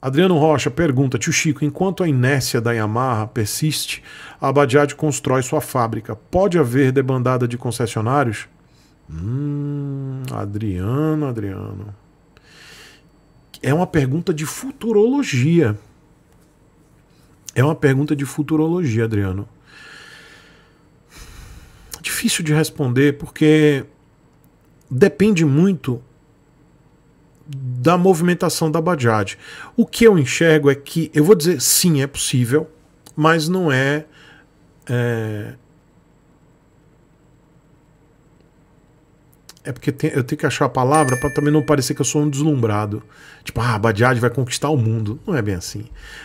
Adriano Rocha pergunta: Tio Chico, enquanto a inércia da Yamaha persiste, a Bajaj constrói sua fábrica. Pode haver debandada de concessionários? Hum, Adriano, Adriano. É uma pergunta de futurologia. É uma pergunta de futurologia, Adriano. Difícil de responder porque depende muito da movimentação da Bajaj. O que eu enxergo é que, eu vou dizer, sim, é possível, mas não é, é É porque tem, eu tenho que achar a palavra para também não parecer que eu sou um deslumbrado. Tipo, ah, a Badiad vai conquistar o mundo. Não é bem assim.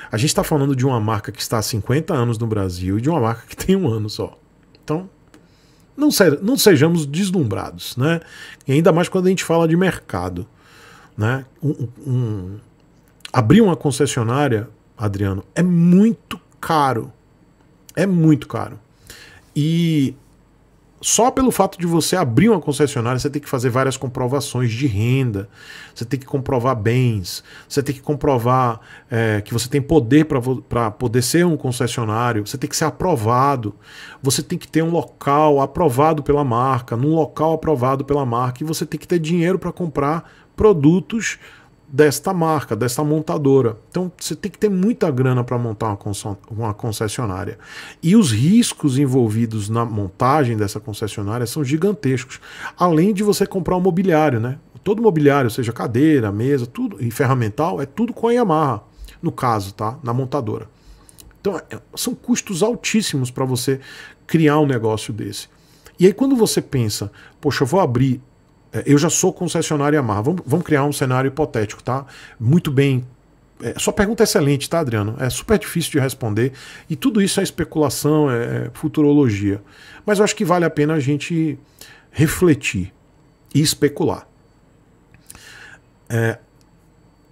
A gente está falando de uma marca que está há 50 anos no Brasil e de uma marca que tem um ano só. Então, não, não sejamos deslumbrados, né? E ainda mais quando a gente fala de mercado. Né? Um, um, abrir uma concessionária, Adriano, é muito caro. É muito caro. E só pelo fato de você abrir uma concessionária, você tem que fazer várias comprovações de renda, você tem que comprovar bens, você tem que comprovar é, que você tem poder para poder ser um concessionário, você tem que ser aprovado, você tem que ter um local aprovado pela marca, num local aprovado pela marca, e você tem que ter dinheiro para comprar produtos desta marca, desta montadora. Então você tem que ter muita grana para montar uma concessionária. E os riscos envolvidos na montagem dessa concessionária são gigantescos. Além de você comprar o um mobiliário, né? Todo mobiliário, seja cadeira, mesa, tudo e ferramental, é tudo com a Yamaha, no caso, tá? Na montadora. Então é, são custos altíssimos para você criar um negócio desse. E aí quando você pensa, poxa, eu vou abrir é, eu já sou concessionária Yamaha. Vamos, vamos criar um cenário hipotético, tá? Muito bem é, sua pergunta é excelente, tá, Adriano? É super difícil de responder. E tudo isso é especulação, é, é futurologia. Mas eu acho que vale a pena a gente refletir e especular. É,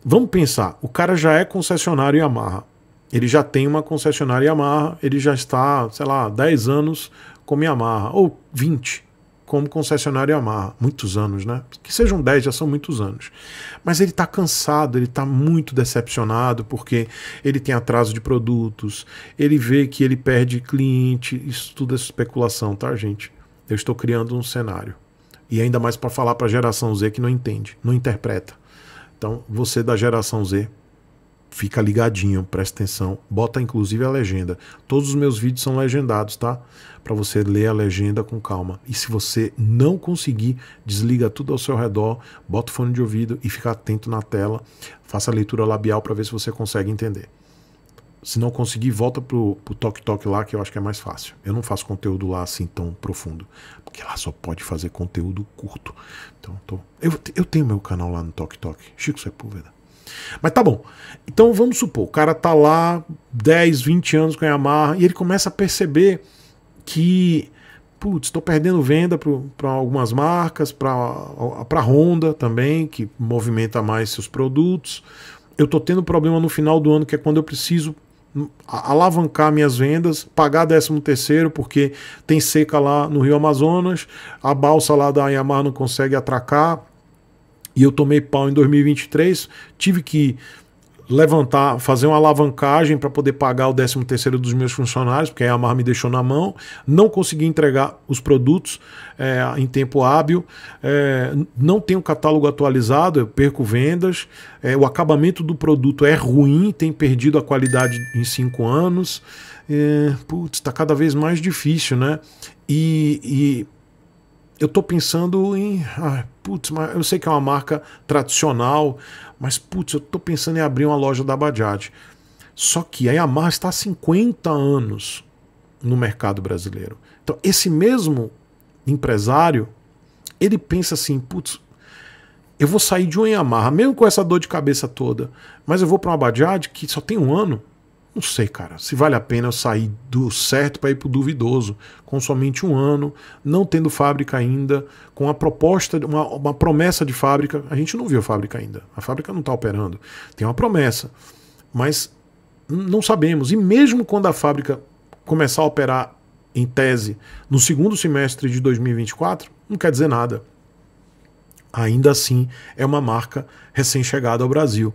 vamos pensar: o cara já é concessionário Yamaha. Ele já tem uma concessionária Yamaha, ele já está, sei lá, 10 anos com Yamaha, ou 20 como concessionário Yamaha. Muitos anos, né? Que sejam 10, já são muitos anos. Mas ele está cansado, ele está muito decepcionado porque ele tem atraso de produtos, ele vê que ele perde cliente. Isso tudo é especulação, tá, gente? Eu estou criando um cenário. E ainda mais para falar para a geração Z que não entende, não interpreta. Então, você da geração Z, fica ligadinho, presta atenção. Bota inclusive a legenda. Todos os meus vídeos são legendados, tá? Para você ler a legenda com calma. E se você não conseguir, desliga tudo ao seu redor, bota o fone de ouvido e fica atento na tela. Faça a leitura labial para ver se você consegue entender. Se não conseguir, volta pro, pro Tok Tok lá, que eu acho que é mais fácil. Eu não faço conteúdo lá assim tão profundo, porque lá só pode fazer conteúdo curto. Então, tô... eu, eu tenho meu canal lá no Tok Tok, Chico Sepúlveda. Mas tá bom. Então vamos supor, o cara tá lá 10, 20 anos com a Yamaha e ele começa a perceber que putz, estou perdendo venda para algumas marcas, para a Honda também, que movimenta mais seus produtos. Eu estou tendo problema no final do ano, que é quando eu preciso hum, alavancar minhas vendas, pagar 13 terceiro porque tem seca lá no Rio Amazonas, a balsa lá da Yamaha não consegue atracar, e eu tomei pau em 2023, tive que levantar, fazer uma alavancagem para poder pagar o 13 terceiro dos meus funcionários, porque a Yamaha me deixou na mão, não consegui entregar os produtos é, em tempo hábil, é, não tenho catálogo atualizado, eu perco vendas, é, o acabamento do produto é ruim, tem perdido a qualidade em cinco anos, é, putz, está cada vez mais difícil, né? e, e eu estou pensando em. putz, mas eu sei que é uma marca tradicional, mas putz, eu estou pensando em abrir uma loja da Bajaj. Só que a Yamaha está há 50 anos no mercado brasileiro. Então, esse mesmo empresário, ele pensa assim: putz, eu vou sair de uma Yamaha, mesmo com essa dor de cabeça toda, mas eu vou para uma Bajaj que só tem um ano. Não sei, cara, se vale a pena eu sair do certo para ir para o duvidoso, com somente um ano, não tendo fábrica ainda, com a proposta, uma, uma promessa de fábrica. A gente não viu a fábrica ainda. A fábrica não está operando. Tem uma promessa. Mas não sabemos. E mesmo quando a fábrica começar a operar em tese no segundo semestre de 2024, não quer dizer nada. Ainda assim, é uma marca recém-chegada ao Brasil.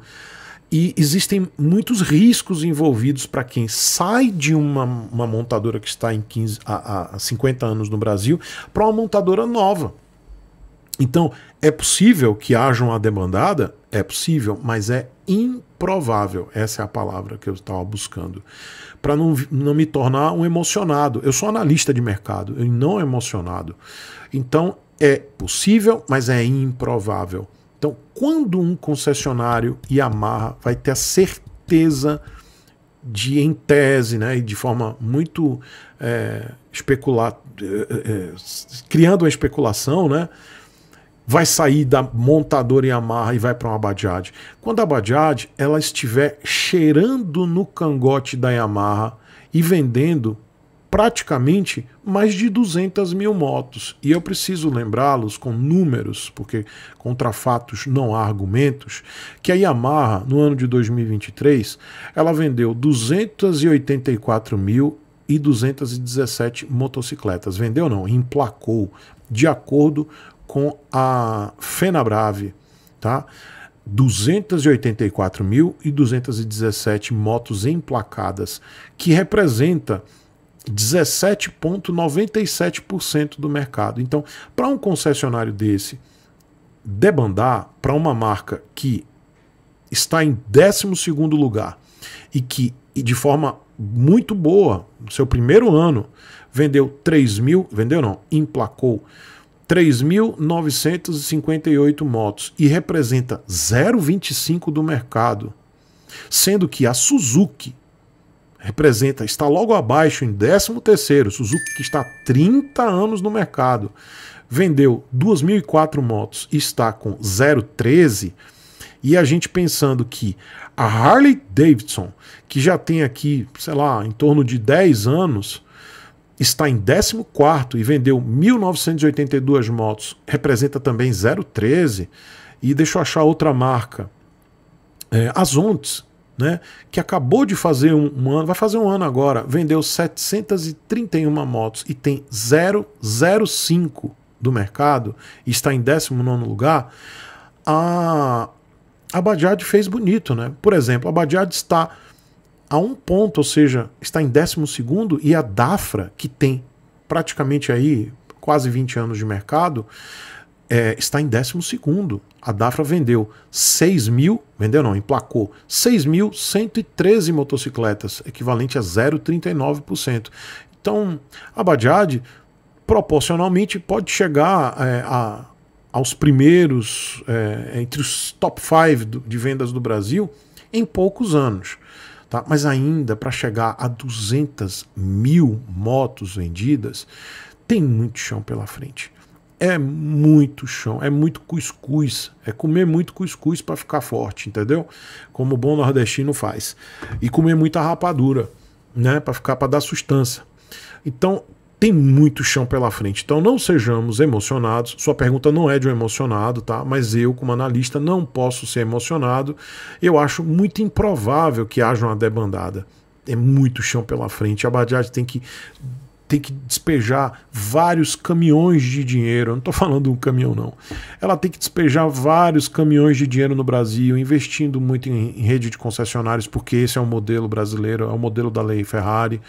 E existem muitos riscos envolvidos para quem sai de uma, uma, montadora que está em 15, a, a 50 anos no Brasil para uma montadora nova. Então, é possível que haja uma demandada? É possível, mas é improvável. Essa é a palavra que eu estava buscando. Para não, não me tornar um emocionado. Eu sou analista de mercado, eu não emocionado. Então, é possível, mas é improvável. Então, quando um concessionário Yamaha vai ter a certeza de, em tese, né, e de forma muito é, especular, é, é, é, criando uma especulação, né, vai sair da montadora Yamaha e vai para uma Bajaj. Quando a Bajaj ela estiver cheirando no cangote da Yamaha e vendendo praticamente mais de 200 mil motos. E eu preciso lembrá-los com números, porque contra fatos não há argumentos, que a Yamaha, no ano de 2023, ela vendeu 284 mil e 217 motocicletas. Vendeu não, emplacou, de acordo com a Fenabrave, tá? 284 mil e 217 motos emplacadas, que representa 17,97% do mercado. Então, para um concessionário desse debandar, para uma marca que está em 12 lugar e que, de forma muito boa, no seu primeiro ano, vendeu 3 mil, vendeu não, emplacou 3.958 motos e representa 0,25% do mercado, sendo que a Suzuki representa, está logo abaixo em 13º, Suzuki que está há 30 anos no mercado, vendeu 2.004 motos e está com 0,13, e a gente pensando que a Harley Davidson, que já tem aqui, sei lá, em torno de 10 anos, está em 14º e vendeu 1.982 motos, representa também 0,13, e deixa eu achar outra marca, é, Zontes, né, que acabou de fazer um, um, ano, vai fazer um ano agora, vendeu 731 motos e tem 0,05 do mercado e está em 19 lugar, a, a Bajaj fez bonito, né? Por exemplo, a Bajaj está a um ponto, ou seja, está em 12 segundo e a Dafra, que tem praticamente aí quase 20 anos de mercado, é, está em décimo segundo. A Dafra vendeu 6 mil, vendeu não, emplacou 6.113 motocicletas, equivalente a 0,39%. Então, a Bajaj, proporcionalmente, pode chegar é, a, aos primeiros, é, entre os top 5 de vendas do Brasil, em poucos anos. Tá? Mas ainda, para chegar a 200 mil motos vendidas, tem muito chão pela frente é muito chão, é muito cuscuz, é comer muito cuscuz para ficar forte, entendeu? Como o bom nordestino faz. E comer muita rapadura, né, para ficar para dar sustância. Então, tem muito chão pela frente. Então não sejamos emocionados. Sua pergunta não é de um emocionado, tá? Mas eu, como analista, não posso ser emocionado. Eu acho muito improvável que haja uma debandada. É muito chão pela frente. A Badiade tem que tem que despejar vários caminhões de dinheiro. Eu não estou falando um caminhão, não. Ela tem que despejar vários caminhões de dinheiro no Brasil, investindo muito em, em rede de concessionários, porque esse é o modelo brasileiro, é o modelo da lei Ferrari.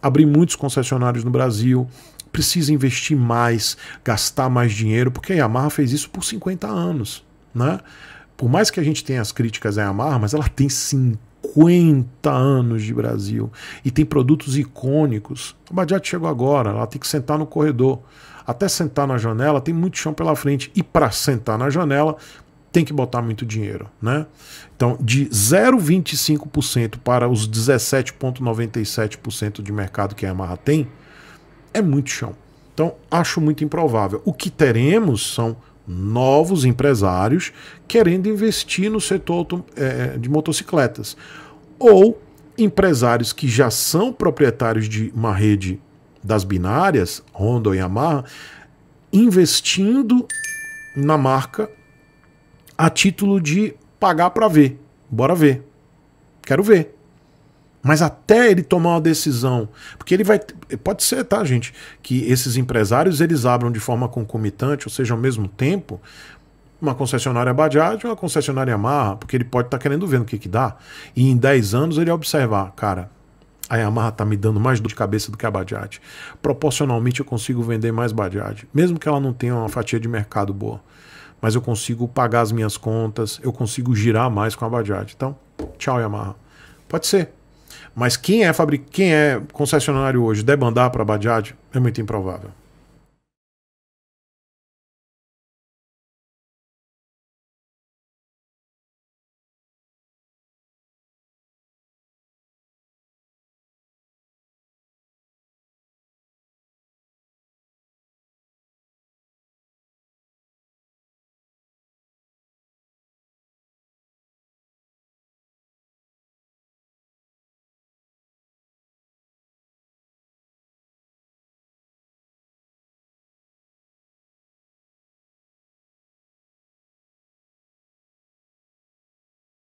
Abrir muitos concessionários no Brasil, precisa investir mais, gastar mais dinheiro, porque a Yamaha fez isso por 50 anos. Né? Por mais que a gente tenha as críticas à Yamaha, mas ela tem 50 50 anos de Brasil e tem produtos icônicos. A Badiat chegou agora, ela tem que sentar no corredor. Até sentar na janela, tem muito chão pela frente. E para sentar na janela, tem que botar muito dinheiro, né? Então, de 0,25% para os 17,97% de mercado que a Yamaha tem, é muito chão. Então, acho muito improvável. O que teremos são novos empresários querendo investir no setor eh, de motocicletas ou empresários que já são proprietários de uma rede das binárias, Honda ou Yamaha, investindo na marca a título de pagar para ver. Bora ver. Quero ver. Mas até ele tomar uma decisão, porque ele vai pode ser, tá, gente, que esses empresários eles abram de forma concomitante, ou seja, ao mesmo tempo, uma concessionária Bajaj, uma concessionária Yamaha, porque ele pode estar tá querendo ver o que, que dá. E em 10 anos ele observar, cara, a Yamaha está me dando mais dor de cabeça do que a Bajaj. Proporcionalmente eu consigo vender mais Bajaj, mesmo que ela não tenha uma fatia de mercado boa. Mas eu consigo pagar as minhas contas, eu consigo girar mais com a Bajaj. Então, tchau Yamaha. Pode ser. Mas quem é fabric... quem é concessionário hoje debandar para a Bajaj é muito improvável.